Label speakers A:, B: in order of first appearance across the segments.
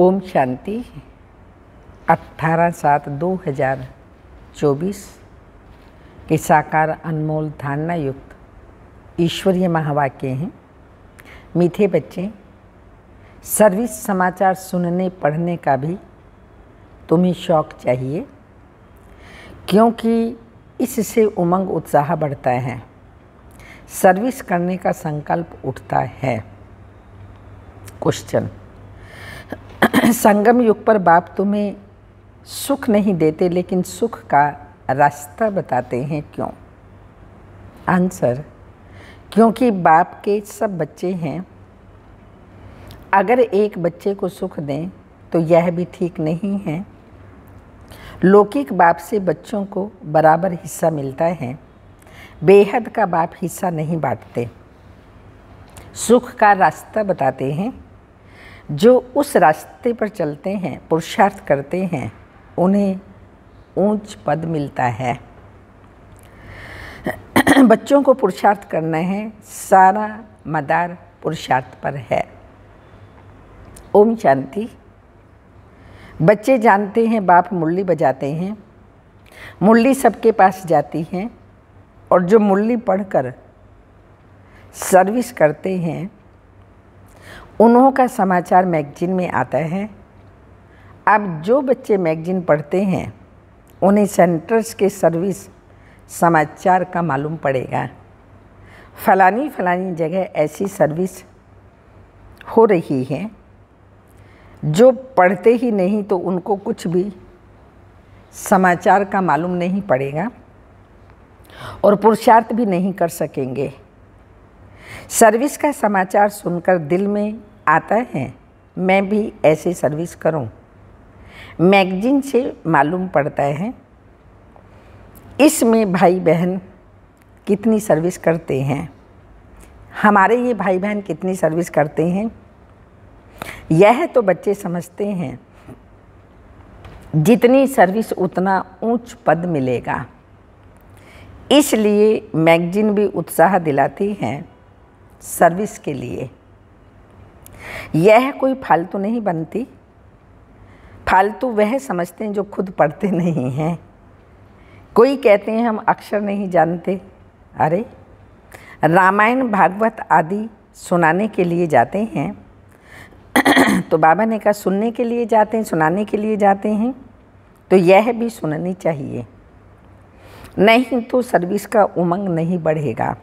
A: ओम शांति 18 सात 2024 के साकार अनमोल धारणा युक्त ईश्वरीय महावाक्य हैं मीठे बच्चे सर्विस समाचार सुनने पढ़ने का भी तुम्हें शौक चाहिए क्योंकि इससे उमंग उत्साह बढ़ता है सर्विस करने का संकल्प उठता है क्वेश्चन संगम युग पर बाप तुम्हें सुख नहीं देते लेकिन सुख का रास्ता बताते हैं क्यों आंसर क्योंकि बाप के सब बच्चे हैं अगर एक बच्चे को सुख दें तो यह भी ठीक नहीं है लौकिक बाप से बच्चों को बराबर हिस्सा मिलता है बेहद का बाप हिस्सा नहीं बांटते सुख का रास्ता बताते हैं जो उस रास्ते पर चलते हैं पुरुषार्थ करते हैं उन्हें ऊंच पद मिलता है बच्चों को पुरुषार्थ करना है सारा मदार पुरुषार्थ पर है ओम शांति बच्चे जानते हैं बाप मुरली बजाते हैं मुरली सबके पास जाती हैं और जो मुरली पढ़कर सर्विस करते हैं उन्हों का समाचार मैगजीन में आता है अब जो बच्चे मैगजीन पढ़ते हैं उन्हें सेंटर्स के सर्विस समाचार का मालूम पड़ेगा फलानी फलानी जगह ऐसी सर्विस हो रही है जो पढ़ते ही नहीं तो उनको कुछ भी समाचार का मालूम नहीं पड़ेगा और पुरुषार्थ भी नहीं कर सकेंगे सर्विस का समाचार सुनकर दिल में आता है मैं भी ऐसे सर्विस करूं। मैगजीन से मालूम पड़ता है इसमें भाई बहन कितनी सर्विस करते हैं हमारे ये भाई बहन कितनी सर्विस करते हैं यह तो बच्चे समझते हैं जितनी सर्विस उतना ऊंच पद मिलेगा इसलिए मैगजीन भी उत्साह दिलाती हैं सर्विस के लिए यह कोई फालतू नहीं बनती फालतू वह समझते हैं जो खुद पढ़ते नहीं हैं कोई कहते हैं हम अक्षर नहीं जानते अरे रामायण भागवत आदि सुनाने के लिए जाते हैं तो बाबा ने कहा सुनने के लिए जाते हैं सुनाने के लिए जाते हैं तो यह भी सुननी चाहिए नहीं तो सर्विस का उमंग नहीं बढ़ेगा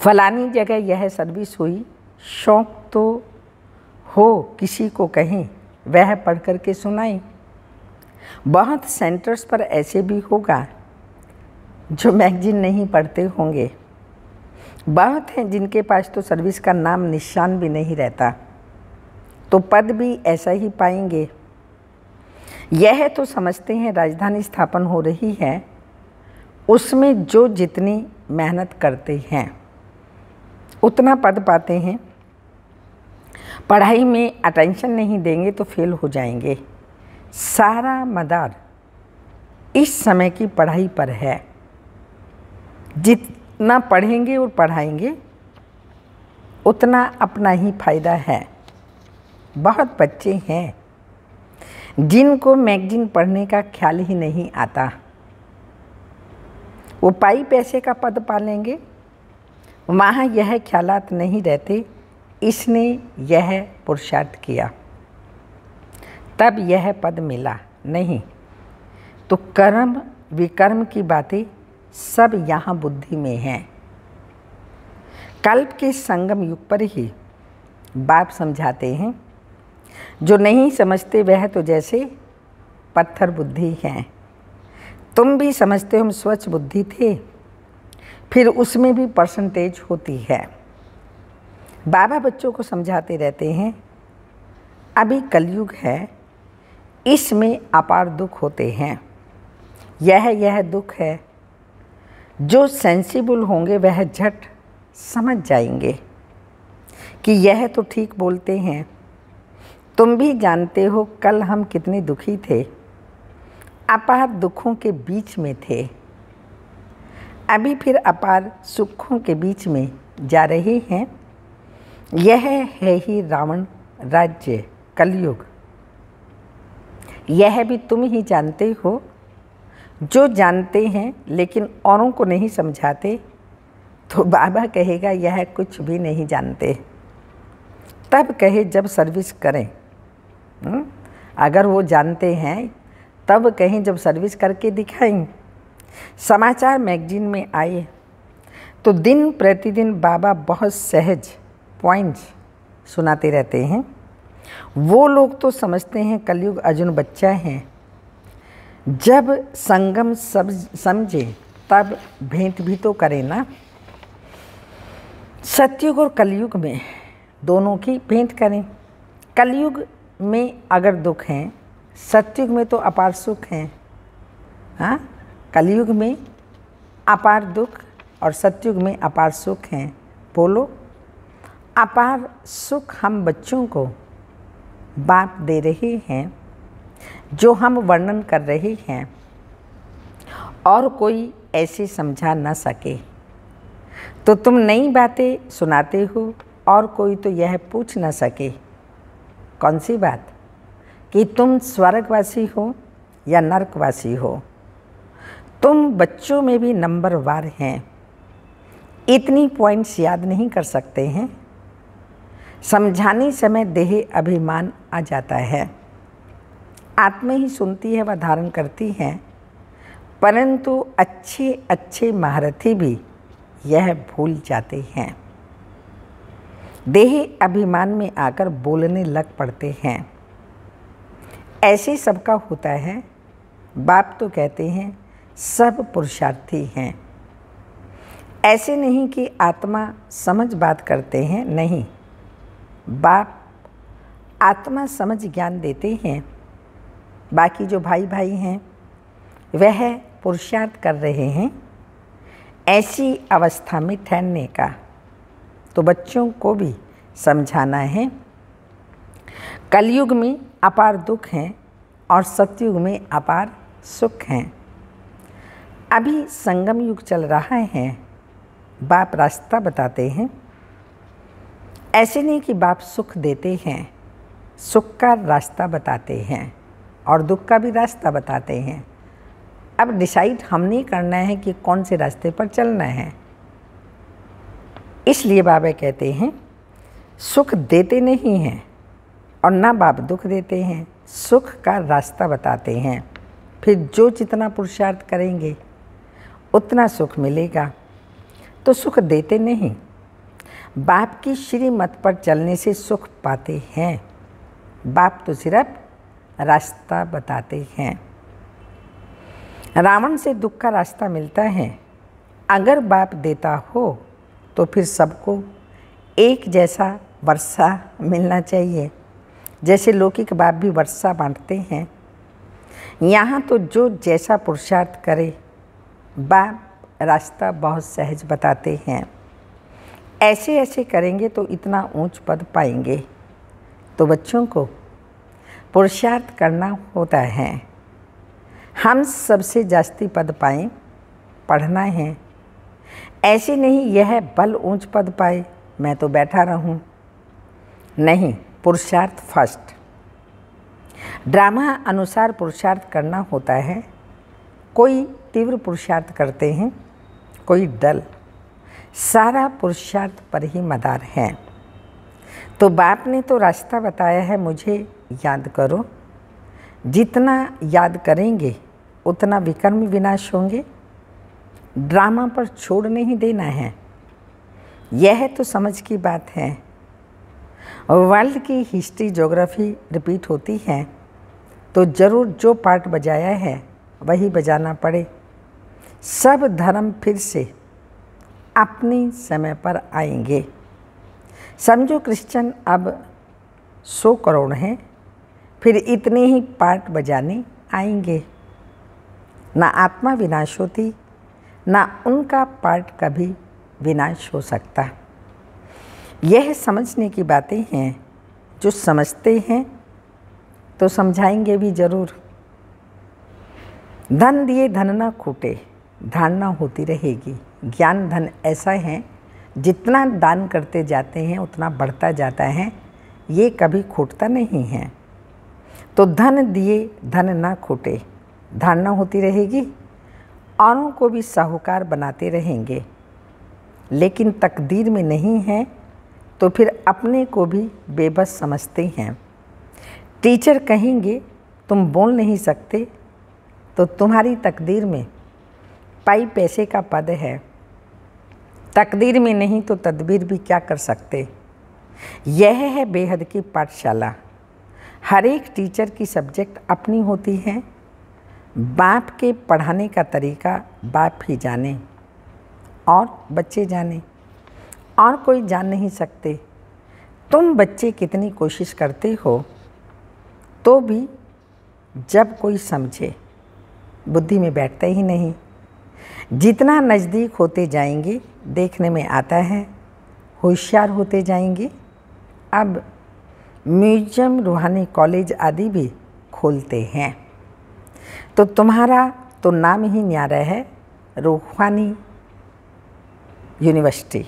A: फलानी जगह यह सर्विस हुई शौक तो हो किसी को कहें वह पढ़ कर के बहुत सेंटर्स पर ऐसे भी होगा जो मैगजीन नहीं पढ़ते होंगे बहुत हैं जिनके पास तो सर्विस का नाम निशान भी नहीं रहता तो पद भी ऐसा ही पाएंगे यह तो समझते हैं राजधानी स्थापन हो रही है उसमें जो जितनी मेहनत करते हैं उतना पद पाते हैं पढ़ाई में अटेंशन नहीं देंगे तो फेल हो जाएंगे सारा मदार इस समय की पढ़ाई पर है जितना पढ़ेंगे और पढ़ाएंगे उतना अपना ही फायदा है बहुत बच्चे हैं जिनको मैगजीन पढ़ने का ख्याल ही नहीं आता वो पाई पैसे का पद पालेंगे वहाँ यह ख्यालात नहीं रहते इसने यह पुरुषार्थ किया तब यह पद मिला नहीं तो कर्म विकर्म की बातें सब यहाँ बुद्धि में हैं कल्प के संगम युग पर ही बाप समझाते हैं जो नहीं समझते वह तो जैसे पत्थर बुद्धि हैं तुम भी समझते हो हम स्वच्छ बुद्धि थे फिर उसमें भी परसेंटेज होती है बाबा बच्चों को समझाते रहते हैं अभी कलयुग है इसमें अपार दुख होते हैं यह यह दुख है जो सेंसिबल होंगे वह झट समझ जाएंगे कि यह तो ठीक बोलते हैं तुम भी जानते हो कल हम कितने दुखी थे अपार दुखों के बीच में थे अभी फिर अपार सुखों के बीच में जा रहे हैं यह है ही रावण राज्य कलयुग यह भी तुम ही जानते हो जो जानते हैं लेकिन औरों को नहीं समझाते तो बाबा कहेगा यह कुछ भी नहीं जानते तब कहे जब सर्विस करें हम्म? अगर वो जानते हैं तब कहें जब सर्विस करके दिखाएं समाचार मैगजीन में आए तो दिन प्रतिदिन बाबा बहुत सहज पॉइंट्स सुनाते रहते हैं वो लोग तो समझते हैं कलयुग अर्जुन बच्चा है जब संगम सब समझे तब भेंट भी तो करें ना सत्युग और कलयुग में दोनों की भेंट करें कलयुग में अगर दुख हैं सत्युग में तो अपार सुख हैं हाँ कलयुग में अपार दुख और सत्युग में अपार सुख हैं बोलो अपार सुख हम बच्चों को बाप दे रहे हैं जो हम वर्णन कर रहे हैं और कोई ऐसे समझा न सके तो तुम नई बातें सुनाते हो और कोई तो यह पूछ न सके कौन सी बात कि तुम स्वर्गवासी हो या नरकवासी हो तुम बच्चों में भी नंबर वार हैं इतनी पॉइंट्स याद नहीं कर सकते हैं समझाने समय देह अभिमान आ जाता है आत्मा ही सुनती है व धारण करती है परंतु अच्छे अच्छे महारथी भी यह भूल जाते हैं देह अभिमान में आकर बोलने लग पड़ते हैं ऐसे सबका होता है बाप तो कहते हैं सब पुरुषार्थी हैं ऐसे नहीं कि आत्मा समझ बात करते हैं नहीं बाप आत्मा समझ ज्ञान देते हैं बाकी जो भाई भाई हैं वह पुरुषार्थ कर रहे हैं ऐसी अवस्था में ठहरने का तो बच्चों को भी समझाना है कलयुग में अपार दुख हैं और सतयुग में अपार सुख हैं अभी संगम युग चल रहा है बाप रास्ता बताते हैं ऐसे नहीं कि बाप सुख देते हैं सुख का रास्ता बताते हैं और दुख का भी रास्ता बताते हैं अब डिसाइड हमने करना है कि कौन से रास्ते पर चलना है इसलिए बाबा कहते हैं सुख देते नहीं हैं और ना बाप दुख देते हैं सुख का रास्ता बताते हैं फिर जो जितना पुरुषार्थ करेंगे उतना सुख मिलेगा तो सुख देते नहीं बाप की श्रीमत पर चलने से सुख पाते हैं बाप तो सिर्फ रास्ता बताते हैं रावण से दुख का रास्ता मिलता है अगर बाप देता हो तो फिर सबको एक जैसा वर्षा मिलना चाहिए जैसे लौकिक बाप भी वर्षा बांटते हैं यहाँ तो जो जैसा पुरुषार्थ करे बाप रास्ता बहुत सहज बताते हैं ऐसे ऐसे करेंगे तो इतना ऊंच पद पाएंगे तो बच्चों को पुरुषार्थ करना होता है हम सबसे जास्ती पद पाए पढ़ना है ऐसे नहीं यह बल ऊंच पद पाए मैं तो बैठा रहूं नहीं पुरुषार्थ फर्स्ट ड्रामा अनुसार पुरुषार्थ करना होता है कोई तीव्र पुरुषार्थ करते हैं कोई डल सारा पुरुषार्थ पर ही मदार है तो बाप ने तो रास्ता बताया है मुझे याद करो जितना याद करेंगे उतना विकर्म विनाश होंगे ड्रामा पर छोड़ नहीं देना है यह तो समझ की बात है वर्ल्ड की हिस्ट्री जोग्राफी रिपीट होती है तो ज़रूर जो पार्ट बजाया है वही बजाना पड़े सब धर्म फिर से अपने समय पर आएंगे समझो क्रिश्चियन अब सौ करोड़ हैं फिर इतने ही पार्ट बजाने आएंगे ना आत्मा विनाश होती ना उनका पार्ट कभी विनाश हो सकता यह समझने की बातें हैं जो समझते हैं तो समझाएंगे भी ज़रूर धन दिए धन ना खूटे धारणा होती रहेगी ज्ञान धन ऐसा है जितना दान करते जाते हैं उतना बढ़ता जाता है ये कभी खोटता नहीं है तो धन दिए धन ना खोटे धारणा होती रहेगी औरों को भी साहूकार बनाते रहेंगे लेकिन तकदीर में नहीं है तो फिर अपने को भी बेबस समझते हैं टीचर कहेंगे तुम बोल नहीं सकते तो तुम्हारी तकदीर में पाई पैसे का पद है तकदीर में नहीं तो तदबीर भी क्या कर सकते यह है बेहद की पाठशाला हर एक टीचर की सब्जेक्ट अपनी होती है बाप के पढ़ाने का तरीका बाप ही जाने और बच्चे जाने और कोई जान नहीं सकते तुम बच्चे कितनी कोशिश करते हो तो भी जब कोई समझे बुद्धि में बैठता ही नहीं जितना नज़दीक होते जाएंगे देखने में आता है होशियार होते जाएंगे अब म्यूजियम रूहानी कॉलेज आदि भी खोलते हैं तो तुम्हारा तो नाम ही न्यारा है रूहानी यूनिवर्सिटी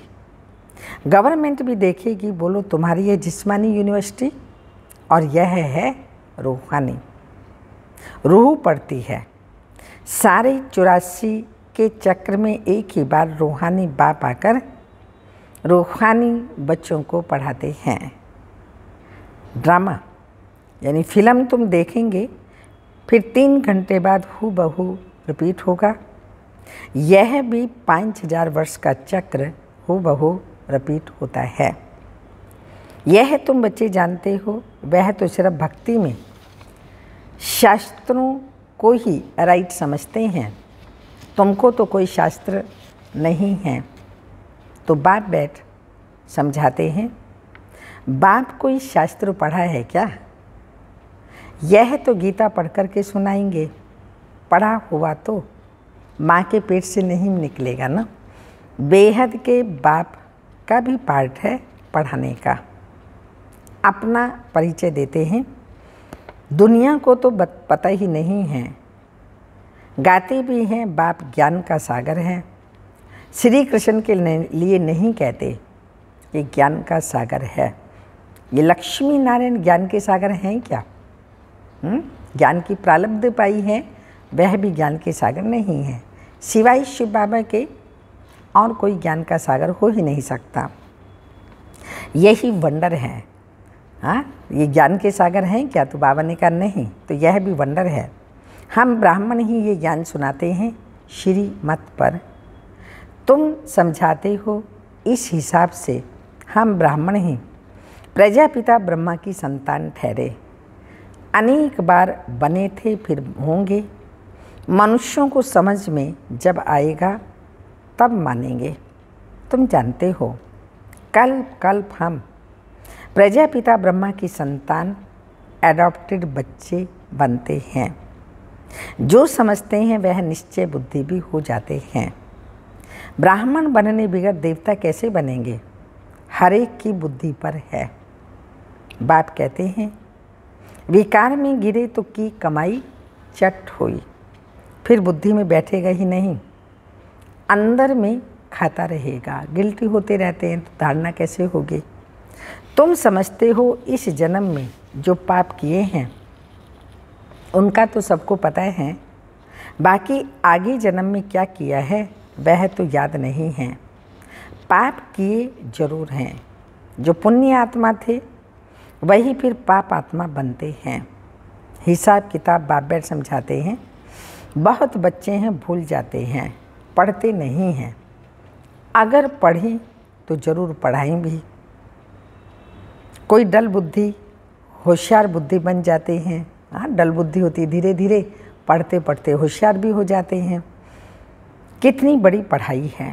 A: गवर्नमेंट भी देखेगी बोलो तुम्हारी ये जिस्मानी यूनिवर्सिटी और यह है रूहानी रूह पड़ती है सारे चौरासी के चक्र में एक ही बार रूहानी बाप आकर रूहानी बच्चों को पढ़ाते हैं ड्रामा यानी फिल्म तुम देखेंगे फिर तीन घंटे बाद हु बहू रिपीट होगा यह भी पाँच हजार वर्ष का चक्र हु बहू रिपीट होता है यह तुम बच्चे जानते हो वह तो सिर्फ भक्ति में शास्त्रों को ही राइट समझते हैं तुमको तो कोई शास्त्र नहीं है तो बाप बैठ समझाते हैं बाप कोई शास्त्र पढ़ा है क्या यह तो गीता पढ़ कर के सुनाएंगे पढ़ा हुआ तो माँ के पेट से नहीं निकलेगा ना बेहद के बाप का भी पार्ट है पढ़ाने का अपना परिचय देते हैं दुनिया को तो पता ही नहीं है गाते भी हैं बाप ज्ञान का सागर है श्री कृष्ण के लिए नहीं कहते कि ज्ञान का सागर है ये लक्ष्मी नारायण ज्ञान के सागर हैं क्या हम्म? ज्ञान की प्रालब्ध पाई है वह भी ज्ञान के सागर नहीं है सिवाय शिव बाबा के और कोई ज्ञान का सागर हो ही नहीं सकता यही वंडर है हाँ ये ज्ञान के सागर हैं क्या तो बाबा ने कहा नहीं तो यह भी वंडर है हम ब्राह्मण ही ये ज्ञान सुनाते हैं श्री मत पर तुम समझाते हो इस हिसाब से हम ब्राह्मण ही प्रजापिता ब्रह्मा की संतान ठहरे अनेक बार बने थे फिर होंगे मनुष्यों को समझ में जब आएगा तब मानेंगे तुम जानते हो कल्प कल्प हम प्रजापिता ब्रह्मा की संतान एडॉप्टेड बच्चे बनते हैं जो समझते हैं वह निश्चय बुद्धि भी हो जाते हैं ब्राह्मण बनने बिगर देवता कैसे बनेंगे हर एक की बुद्धि पर है बाप कहते हैं विकार में गिरे तो की कमाई चट हुई फिर बुद्धि में बैठेगा ही नहीं अंदर में खाता रहेगा गिल्टी होते रहते हैं तो धारणा कैसे होगी तुम समझते हो इस जन्म में जो पाप किए हैं उनका तो सबको पता है बाकी आगे जन्म में क्या किया है वह तो याद नहीं है पाप किए जरूर हैं जो पुण्य आत्मा थे वही फिर पाप आत्मा बनते हैं हिसाब किताब बाप बैठ समझाते हैं बहुत बच्चे हैं भूल जाते हैं पढ़ते नहीं हैं अगर पढ़ें तो ज़रूर पढ़ाएं भी कोई डल बुद्धि होशियार बुद्धि बन जाते हैं हाँ डल बुद्धि होती धीरे धीरे पढ़ते पढ़ते होशियार भी हो जाते हैं कितनी बड़ी पढ़ाई है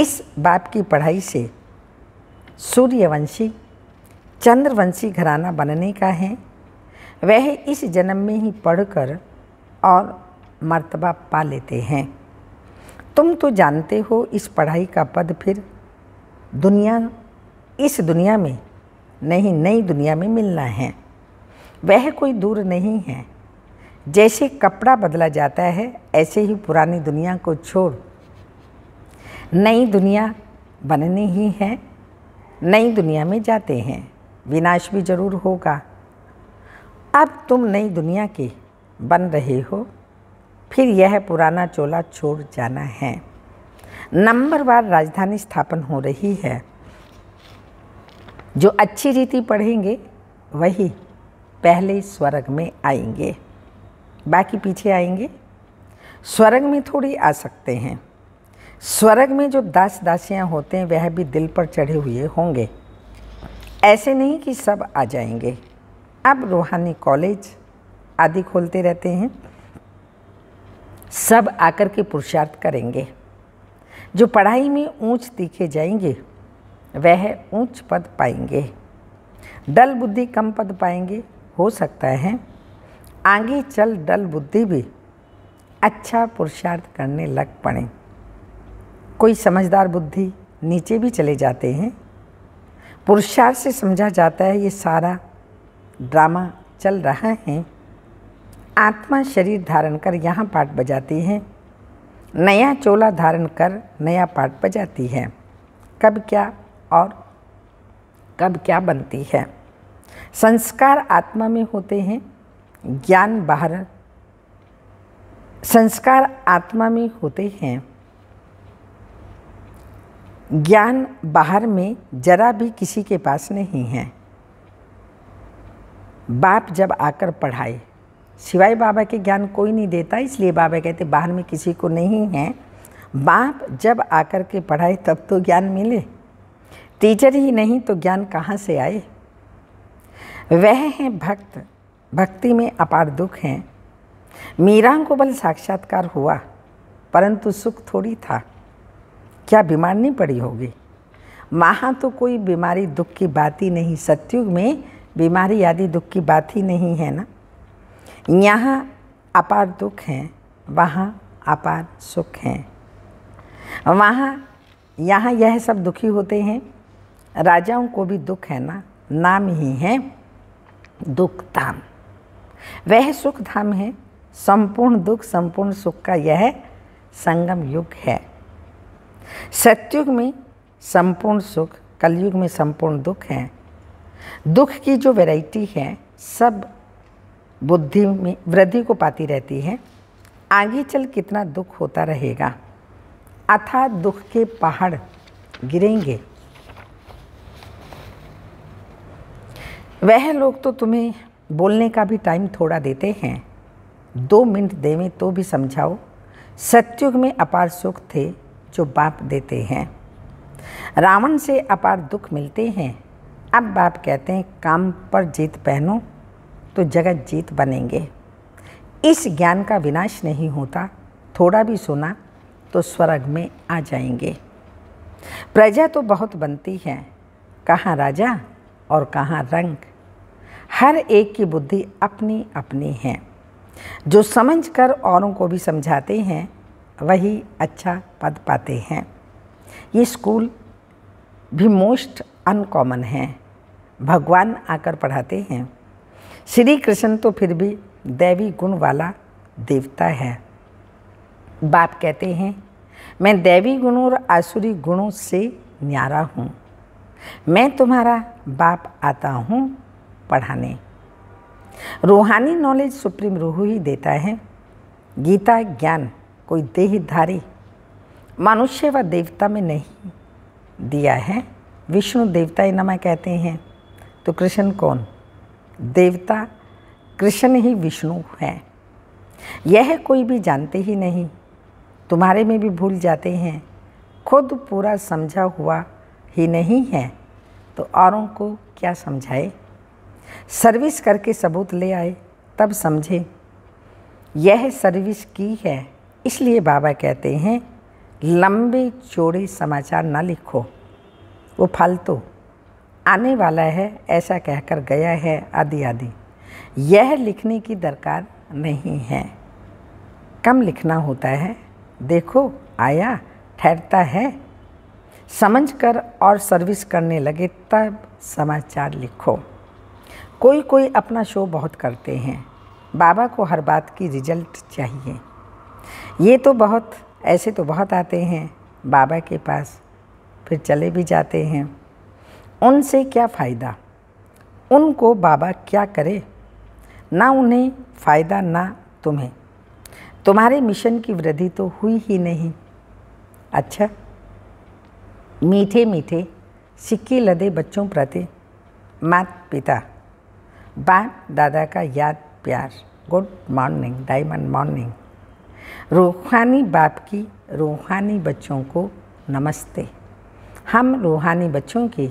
A: इस बाप की पढ़ाई से सूर्यवंशी चंद्रवंशी घराना बनने का है वह इस जन्म में ही पढ़कर और मर्तबा पा लेते हैं तुम तो जानते हो इस पढ़ाई का पद फिर दुनिया इस दुनिया में नहीं नई दुनिया में मिलना है वह कोई दूर नहीं है जैसे कपड़ा बदला जाता है ऐसे ही पुरानी दुनिया को छोड़ नई दुनिया बननी ही है नई दुनिया में जाते हैं विनाश भी ज़रूर होगा अब तुम नई दुनिया के बन रहे हो फिर यह पुराना चोला छोड़ जाना है नंबर वार राजधानी स्थापन हो रही है जो अच्छी रीति पढ़ेंगे वही पहले स्वर्ग में आएंगे बाकी पीछे आएंगे स्वर्ग में थोड़ी आ सकते हैं स्वर्ग में जो दास दासियां होते हैं वह भी दिल पर चढ़े हुए होंगे ऐसे नहीं कि सब आ जाएंगे अब रूहानी कॉलेज आदि खोलते रहते हैं सब आकर के पुरुषार्थ करेंगे जो पढ़ाई में ऊंच दिखे जाएंगे वह ऊंच पद पाएंगे डल बुद्धि कम पद पाएंगे हो सकता है आगे चल डल बुद्धि भी अच्छा पुरुषार्थ करने लग पड़े कोई समझदार बुद्धि नीचे भी चले जाते हैं पुरुषार्थ से समझा जाता है ये सारा ड्रामा चल रहा है आत्मा शरीर धारण कर यहाँ पाठ बजाती है नया चोला धारण कर नया पाठ बजाती है कब क्या और कब क्या बनती है संस्कार आत्मा में होते हैं ज्ञान बाहर संस्कार आत्मा में होते हैं ज्ञान बाहर में जरा भी किसी के पास नहीं है बाप जब आकर पढ़ाए सिवाय बाबा के ज्ञान कोई नहीं देता इसलिए बाबा कहते बाहर में किसी को नहीं है बाप जब आकर के पढ़ाए तब तो ज्ञान मिले टीचर ही नहीं तो ज्ञान कहाँ से आए वह हैं भक्त भक्ति में अपार दुख हैं मीरा को बल साक्षात्कार हुआ परंतु सुख थोड़ी था क्या बीमार नहीं पड़ी होगी वहाँ तो कोई बीमारी दुख की बात ही नहीं सत्युग में बीमारी आदि दुख की बात ही नहीं है ना यहाँ अपार दुख हैं वहाँ अपार सुख हैं वहाँ यहाँ यह सब दुखी होते हैं राजाओं को भी दुख है ना नाम ही है दुख धाम वह सुख धाम है संपूर्ण दुख संपूर्ण सुख का यह संगम युग है सत्युग में संपूर्ण सुख कलयुग में संपूर्ण दुख है दुख की जो वैरायटी है सब बुद्धि में वृद्धि को पाती रहती है आगे चल कितना दुख होता रहेगा अथा दुख के पहाड़ गिरेंगे वह लोग तो तुम्हें बोलने का भी टाइम थोड़ा देते हैं दो मिनट देवें तो भी समझाओ सत्युग में अपार सुख थे जो बाप देते हैं रावण से अपार दुख मिलते हैं अब बाप कहते हैं काम पर जीत पहनो तो जगत जीत बनेंगे इस ज्ञान का विनाश नहीं होता थोड़ा भी सुना तो स्वर्ग में आ जाएंगे प्रजा तो बहुत बनती है कहाँ राजा और कहाँ रंग हर एक की बुद्धि अपनी अपनी है जो समझकर औरों को भी समझाते हैं वही अच्छा पद पाते हैं ये स्कूल भी मोस्ट अनकॉमन है भगवान आकर पढ़ाते हैं श्री कृष्ण तो फिर भी दैवी गुण वाला देवता है बाप कहते हैं मैं दैवी गुणों और आसुरी गुणों से न्यारा हूँ मैं तुम्हारा बाप आता हूँ पढ़ाने रूहानी नॉलेज सुप्रीम रूह ही देता है गीता ज्ञान कोई देहधारी मनुष्य व देवता में नहीं दिया है विष्णु देवता नमा कहते हैं तो कृष्ण कौन देवता कृष्ण ही विष्णु है यह कोई भी जानते ही नहीं तुम्हारे में भी भूल जाते हैं खुद पूरा समझा हुआ ही नहीं है तो औरों को क्या समझाए सर्विस करके सबूत ले आए तब समझे यह सर्विस की है इसलिए बाबा कहते हैं लंबे चौड़े समाचार ना लिखो वो फालतू आने वाला है ऐसा कहकर गया है आदि आदि यह लिखने की दरकार नहीं है कम लिखना होता है देखो आया ठहरता है समझकर और सर्विस करने लगे तब समाचार लिखो कोई कोई अपना शो बहुत करते हैं बाबा को हर बात की रिजल्ट चाहिए ये तो बहुत ऐसे तो बहुत आते हैं बाबा के पास फिर चले भी जाते हैं उनसे क्या फ़ायदा उनको बाबा क्या करे ना उन्हें फ़ायदा ना तुम्हें तुम्हारे मिशन की वृद्धि तो हुई ही नहीं अच्छा मीठे मीठे सिक्के लदे बच्चों प्रति माता पिता बाप दादा का याद प्यार गुड मॉर्निंग डायमंड मॉर्निंग रूहानी बाप की रूहानी बच्चों को नमस्ते हम रूहानी बच्चों की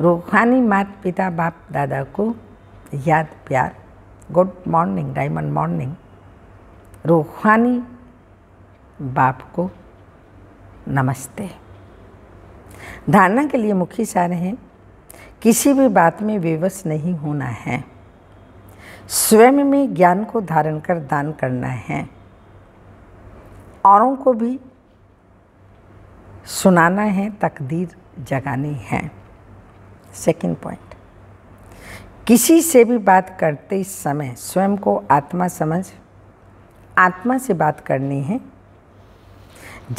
A: रूहानी माता पिता बाप दादा को याद प्यार गुड मॉर्निंग डायमंड मॉर्निंग रूहानी बाप को नमस्ते धारणा के लिए मुख्य सारे हैं किसी भी बात में विवश नहीं होना है स्वयं में ज्ञान को धारण कर दान करना है औरों को भी सुनाना है तकदीर जगानी है सेकंड पॉइंट किसी से भी बात करते समय स्वयं को आत्मा समझ आत्मा से बात करनी है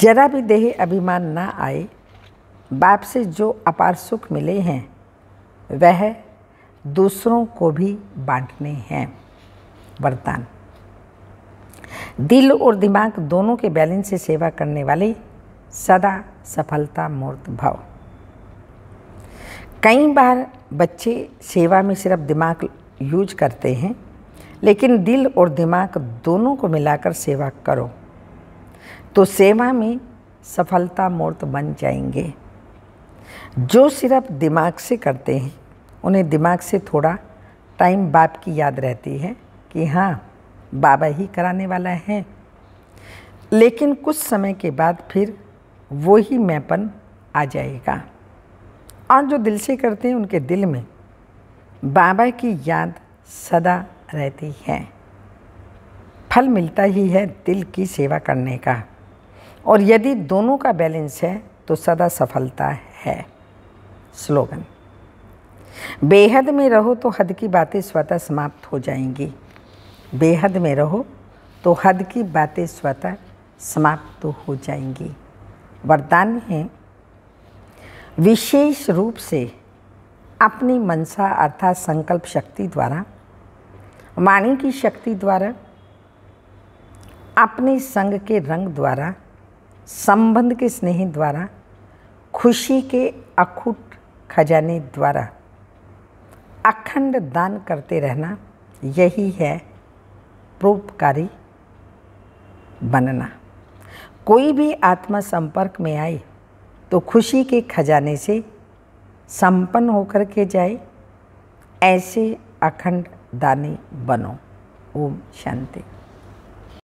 A: जरा भी देह अभिमान ना आए बाप से जो अपार सुख मिले हैं वह दूसरों को भी बांटने हैं वरदान दिल और दिमाग दोनों के बैलेंस से सेवा करने वाले सदा सफलता मूर्त भाव कई बार बच्चे सेवा में सिर्फ दिमाग यूज करते हैं लेकिन दिल और दिमाग दोनों को मिलाकर सेवा करो तो सेवा में सफलता मूर्त बन जाएंगे जो सिर्फ दिमाग से करते हैं उन्हें दिमाग से थोड़ा टाइम बाप की याद रहती है कि हाँ बाबा ही कराने वाला है लेकिन कुछ समय के बाद फिर वो ही मैपन आ जाएगा और जो दिल से करते हैं उनके दिल में बाबा की याद सदा रहती है फल मिलता ही है दिल की सेवा करने का और यदि दोनों का बैलेंस है तो सदा सफलता है स्लोगन बेहद में रहो तो हद की बातें स्वतः समाप्त हो जाएंगी बेहद में रहो तो हद की बातें स्वतः समाप्त तो हो जाएंगी वरदान है विशेष रूप से अपनी मनसा अर्थात संकल्प शक्ति द्वारा वाणी की शक्ति द्वारा अपने संग के रंग द्वारा संबंध के स्नेह द्वारा खुशी के अखूट खजाने द्वारा अखंड दान करते रहना यही है प्रोपकारी बनना कोई भी आत्मा संपर्क में आए तो खुशी के खजाने से संपन्न होकर के जाए ऐसे अखंड दानी बनो ओम शांति